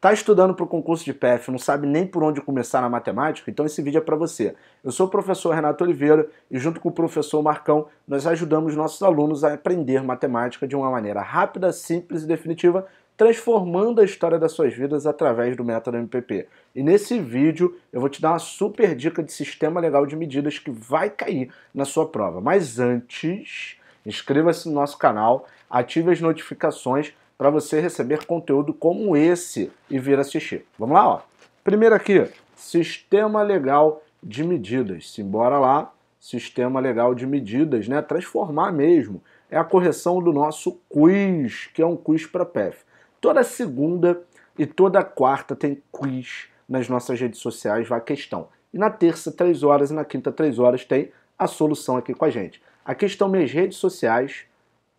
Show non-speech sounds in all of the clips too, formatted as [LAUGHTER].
Tá estudando para o concurso de PEF, não sabe nem por onde começar na matemática? Então esse vídeo é para você. Eu sou o professor Renato Oliveira e junto com o professor Marcão, nós ajudamos nossos alunos a aprender matemática de uma maneira rápida, simples e definitiva, transformando a história das suas vidas através do método MPP. E nesse vídeo eu vou te dar uma super dica de sistema legal de medidas que vai cair na sua prova. Mas antes, inscreva-se no nosso canal, ative as notificações para você receber conteúdo como esse e vir assistir. Vamos lá, ó. Primeiro aqui, sistema legal de medidas. Simbora lá, sistema legal de medidas, né? Transformar mesmo. É a correção do nosso quiz, que é um quiz para PEF. Toda segunda e toda quarta tem quiz nas nossas redes sociais, vai questão. E na terça, três horas, e na quinta, três horas, tem a solução aqui com a gente. Aqui estão minhas redes sociais,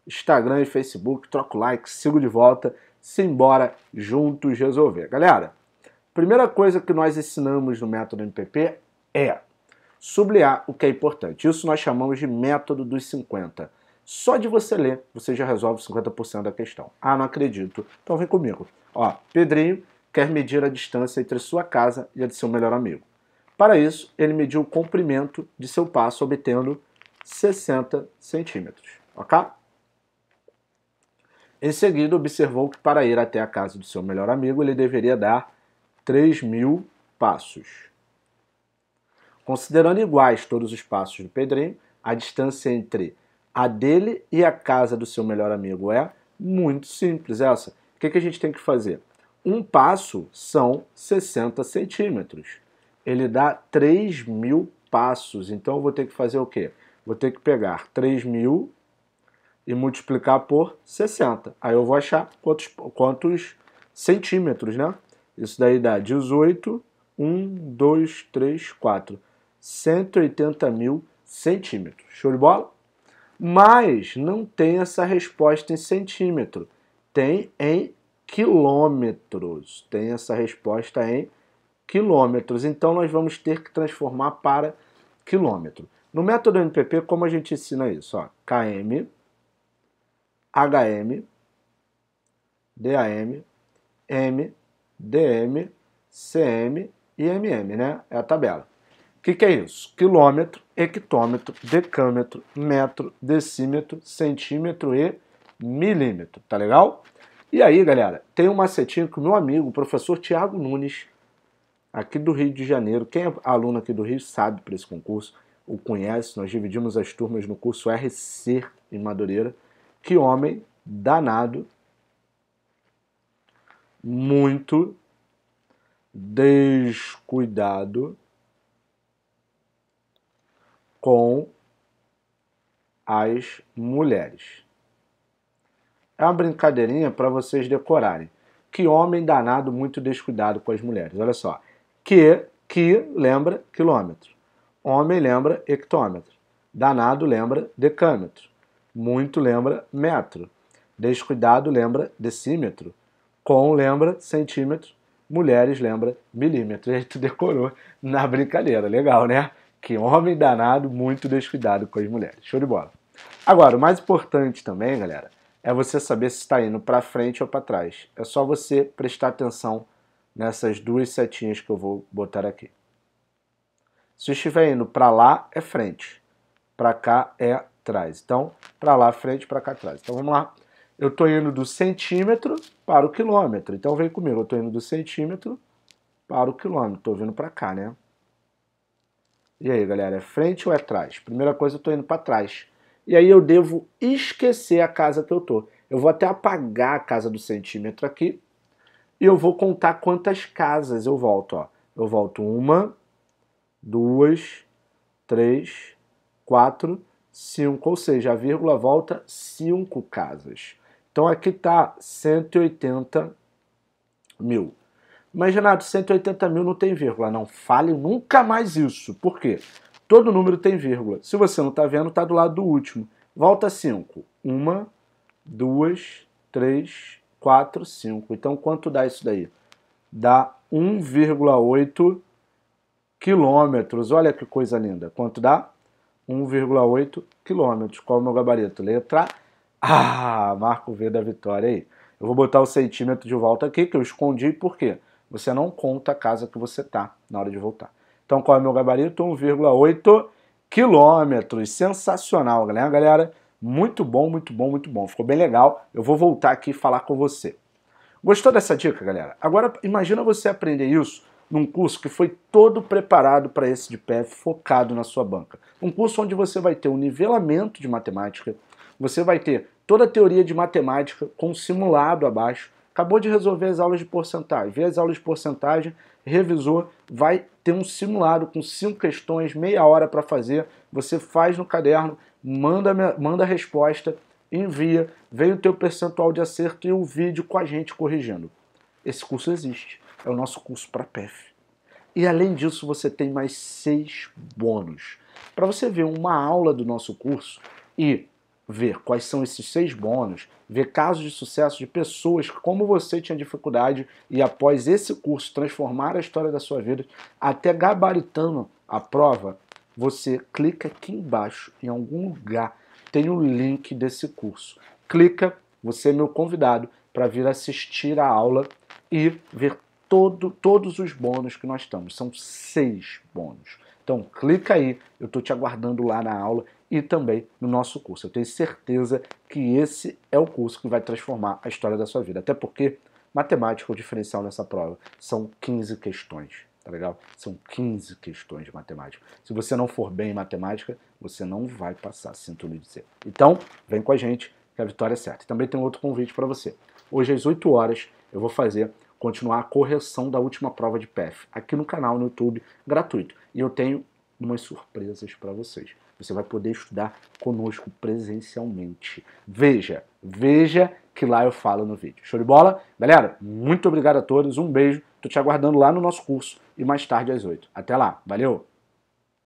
Instagram e Facebook, troco like, sigo de volta, simbora juntos resolver. Galera, primeira coisa que nós ensinamos no método MPP é sublinhar o que é importante. Isso nós chamamos de método dos 50. Só de você ler, você já resolve 50% da questão. Ah, não acredito. Então vem comigo. Ó, Pedrinho quer medir a distância entre sua casa e a de seu melhor amigo. Para isso, ele mediu o comprimento de seu passo, obtendo 60 centímetros. Ok? Em seguida, observou que para ir até a casa do seu melhor amigo ele deveria dar 3 mil passos. Considerando iguais todos os passos do Pedrinho, a distância entre a dele e a casa do seu melhor amigo é muito simples essa. O que, que a gente tem que fazer? Um passo são 60 centímetros. Ele dá 3 mil passos. Então eu vou ter que fazer o quê? Vou ter que pegar 3 mil e multiplicar por 60. Aí eu vou achar quantos, quantos centímetros, né? Isso daí dá 18, 1, 2, 3, 4. 180 mil centímetros. Show de bola? Mas não tem essa resposta em centímetro. Tem em quilômetros. Tem essa resposta em quilômetros. Então nós vamos ter que transformar para quilômetro. No método MPP, como a gente ensina isso? Ó, KM HM, DAM, M, DM, CM e MM, né? É a tabela. O que, que é isso? Quilômetro, hectômetro, decâmetro, metro, decímetro, centímetro e milímetro, tá legal? E aí, galera, tem um macetinho que o meu amigo, o professor Tiago Nunes, aqui do Rio de Janeiro, quem é aluno aqui do Rio sabe para esse concurso, o conhece, nós dividimos as turmas no curso RC em Madureira, que homem danado, muito descuidado com as mulheres. É uma brincadeirinha para vocês decorarem. Que homem danado, muito descuidado com as mulheres. Olha só. Que, que lembra quilômetro. Homem lembra hectômetro. Danado lembra decâmetro. Muito lembra metro. Descuidado lembra decímetro. Com lembra centímetro. Mulheres lembra milímetro. E [LAUGHS] aí tu decorou na brincadeira. Legal, né? Que homem danado, muito descuidado com as mulheres. Show de bola. Agora, o mais importante também, galera, é você saber se está indo para frente ou para trás. É só você prestar atenção nessas duas setinhas que eu vou botar aqui. Se estiver indo para lá, é frente. Para cá é trás. Então, para lá, frente, para cá, trás. Então, vamos lá. Eu estou indo do centímetro para o quilômetro. Então, vem comigo. Eu estou indo do centímetro para o quilômetro. Estou vindo para cá, né? E aí, galera, é frente ou é trás? Primeira coisa, eu estou indo para trás. E aí eu devo esquecer a casa que eu estou. Eu vou até apagar a casa do centímetro aqui. E eu vou contar quantas casas eu volto. Ó. Eu volto uma, duas, três, quatro, 5, ou seja, a vírgula volta 5 casas. Então aqui está 180 mil. Mas, Renato, 180 mil não tem vírgula, não. Fale nunca mais isso. Por quê? Todo número tem vírgula. Se você não está vendo, está do lado do último. Volta 5. 1, 2, 3, 4, 5. Então, quanto dá isso daí? Dá 1,8 quilômetros. Olha que coisa linda. Quanto dá? 1,8 quilômetros. Qual é o meu gabarito? Letra A. Marco V da vitória aí. Eu vou botar o centímetro de volta aqui, que eu escondi, por quê? Você não conta a casa que você tá na hora de voltar. Então, qual é o meu gabarito? 1,8 quilômetros. Sensacional, galera. Galera, muito bom, muito bom, muito bom. Ficou bem legal. Eu vou voltar aqui e falar com você. Gostou dessa dica, galera? Agora, imagina você aprender isso num curso que foi todo preparado para esse de pé, focado na sua banca. Um curso onde você vai ter um nivelamento de matemática, você vai ter toda a teoria de matemática com simulado abaixo, acabou de resolver as aulas de porcentagem, vê as aulas de porcentagem, revisou, vai ter um simulado com cinco questões, meia hora para fazer, você faz no caderno, manda, manda a resposta, envia, vem o teu percentual de acerto e o um vídeo com a gente corrigindo. Esse curso existe, é o nosso curso para PEF. E além disso, você tem mais seis bônus. Para você ver uma aula do nosso curso e ver quais são esses seis bônus, ver casos de sucesso de pessoas como você tinha dificuldade e após esse curso transformar a história da sua vida, até gabaritando a prova, você clica aqui embaixo, em algum lugar, tem o link desse curso. Clica, você é meu convidado para vir assistir a aula e ver todo, todos os bônus que nós temos. São seis bônus. Então clica aí, eu estou te aguardando lá na aula e também no nosso curso. Eu tenho certeza que esse é o curso que vai transformar a história da sua vida. Até porque matemática é o diferencial nessa prova. São 15 questões, tá legal? São 15 questões de matemática. Se você não for bem em matemática, você não vai passar, sinto lhe dizer. Então, vem com a gente que a vitória é certa. também tem outro convite para você. Hoje às 8 horas eu vou fazer continuar a correção da última prova de PEF aqui no canal no YouTube, gratuito. E eu tenho umas surpresas para vocês. Você vai poder estudar conosco presencialmente. Veja, veja que lá eu falo no vídeo. Show de bola? Galera, muito obrigado a todos, um beijo. estou te aguardando lá no nosso curso e mais tarde às 8. Até lá, valeu!